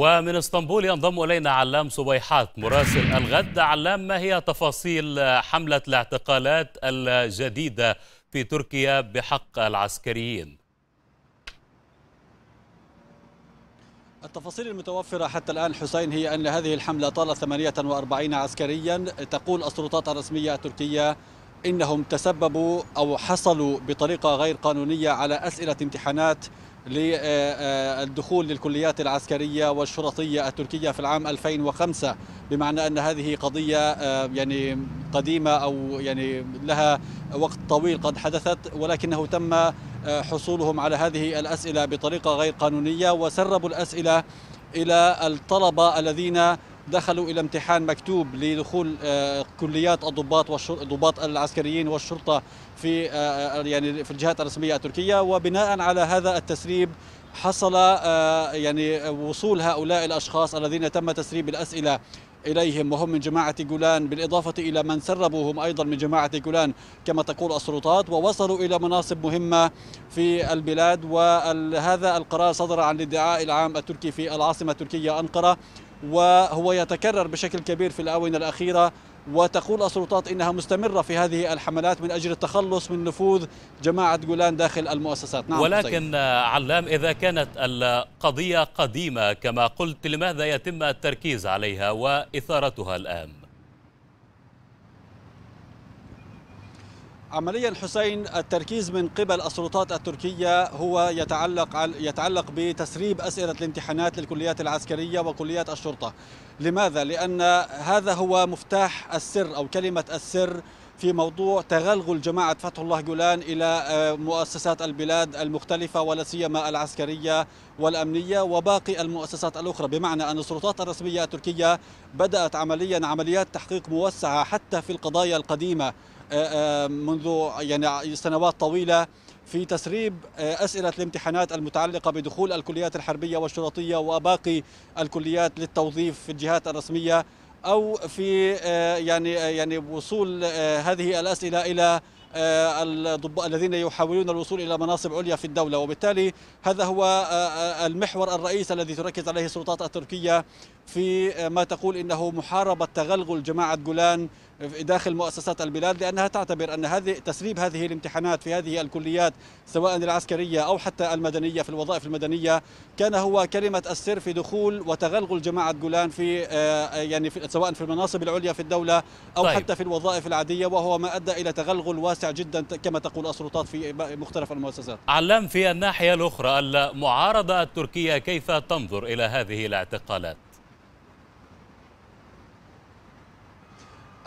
ومن اسطنبول ينضم الينا علام صبيحات مراسل الغد علام ما هي تفاصيل حمله الاعتقالات الجديده في تركيا بحق العسكريين التفاصيل المتوفرة حتى الآن حسين هي أن هذه الحملة طالت 48 عسكريا تقول السلطات الرسمية التركية إنهم تسببوا أو حصلوا بطريقة غير قانونية على أسئلة امتحانات للدخول للكليات العسكرية والشرطية التركية في العام 2005 بمعنى أن هذه قضية آه، يعني قديمة أو يعني لها وقت طويل قد حدثت ولكنه تم آه، حصولهم على هذه الأسئلة بطريقة غير قانونية وسربوا الأسئلة إلى الطلبة الذين دخلوا إلى امتحان مكتوب لدخول آه، كليات الضباط والضباط العسكريين والشرطة في آه، آه، يعني في الجهات الرسمية التركية وبناء على هذا التسريب حصل يعني وصول هؤلاء الأشخاص الذين تم تسريب الأسئلة إليهم وهم من جماعة جولان بالإضافة إلى من سربوهم أيضا من جماعة جولان كما تقول السلطات ووصلوا إلى مناصب مهمة في البلاد وهذا القرار صدر عن الادعاء العام التركي في العاصمة التركية أنقرة وهو يتكرر بشكل كبير في الآونة الأخيرة وتقول السلطات إنها مستمرة في هذه الحملات من أجل التخلص من نفوذ جماعة جولان داخل المؤسسات نعم ولكن طيب. علام إذا كانت القضية قديمة كما قلت لماذا يتم التركيز عليها وإثارتها الآن؟ عمليا حسين التركيز من قبل السلطات التركية هو يتعلق يتعلق بتسريب أسئلة الامتحانات للكليات العسكرية وكليات الشرطة لماذا؟ لأن هذا هو مفتاح السر أو كلمة السر في موضوع تغلغل جماعة فتح الله جولان إلى آه، مؤسسات البلاد المختلفة ولا سيما العسكرية والأمنية وباقي المؤسسات الأخرى بمعنى أن السلطات الرسمية التركية بدأت عمليا عمليات تحقيق موسعة حتى في القضايا القديمة آه، آه، منذ يعني سنوات طويله في تسريب آه، أسئلة الامتحانات المتعلقة بدخول الكليات الحربية والشرطية وباقي الكليات للتوظيف في الجهات الرسمية أو في يعني يعني وصول هذه الأسئلة إلى الذين يحاولون الوصول الى مناصب عليا في الدوله وبالتالي هذا هو المحور الرئيسي الذي تركز عليه السلطات التركيه في آه، ما تقول انه محاربه تغلغل جماعه جولان داخل مؤسسات البلاد لانها تعتبر ان هذه تسريب هذه الامتحانات في هذه الكليات سواء العسكريه او حتى المدنيه في الوظائف المدنيه كان هو كلمه السر في دخول وتغلغل جماعه جولان في آه، يعني في سواء في المناصب العليا في الدوله او طيب. حتى في الوظائف العاديه وهو ما ادى الى تغلغل واسع جدا كما تقول السلطات في مختلف المؤسسات. علام في الناحيه الاخرى المعارضه التركيه كيف تنظر الى هذه الاعتقالات؟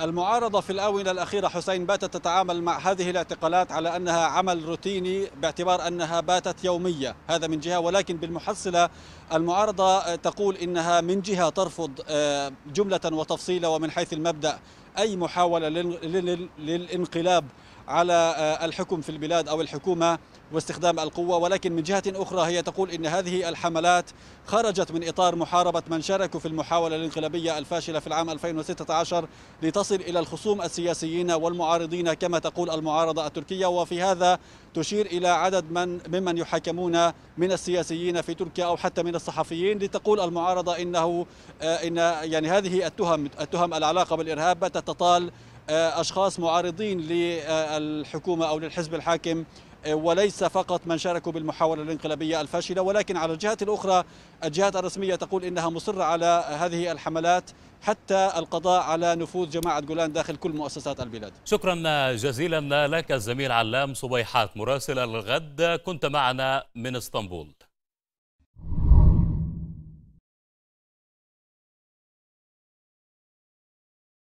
المعارضة في الآونة الأخيرة حسين باتت تتعامل مع هذه الاعتقالات على أنها عمل روتيني باعتبار أنها باتت يومية هذا من جهة ولكن بالمحصلة المعارضة تقول إنها من جهة ترفض آه، جملة وتفصيلة ومن حيث المبدأ أي محاولة للانقلاب على آه، الحكم في البلاد أو الحكومة واستخدام القوة ولكن من جهة أخرى هي تقول إن هذه الحملات خرجت من إطار محاربة من شاركوا في المحاولة الانقلابية الفاشلة في العام 2016 لتصل إلى الخصوم السياسيين والمعارضين كما تقول المعارضة التركية وفي هذا تشير إلى عدد من ممن يحاكمون من السياسيين في تركيا أو حتى من الصحفيين لتقول المعارضة إنه آه، إن يعني هذه التهم التهم العلاقة بالإرهاب باتت تطال آه، اشخاص معارضين للحكومه او للحزب الحاكم آه، وليس فقط من شاركوا بالمحاولة الانقلابية الفاشلة ولكن على الجهة الأخرى الجهات الرسمية تقول إنها مصرة على هذه الحملات حتى القضاء على نفوذ جماعة جولان داخل كل مؤسسات البلاد شكرا جزيلا لك الزميل علام صبيحات مراسل الغد كنت معنا من اسطنبول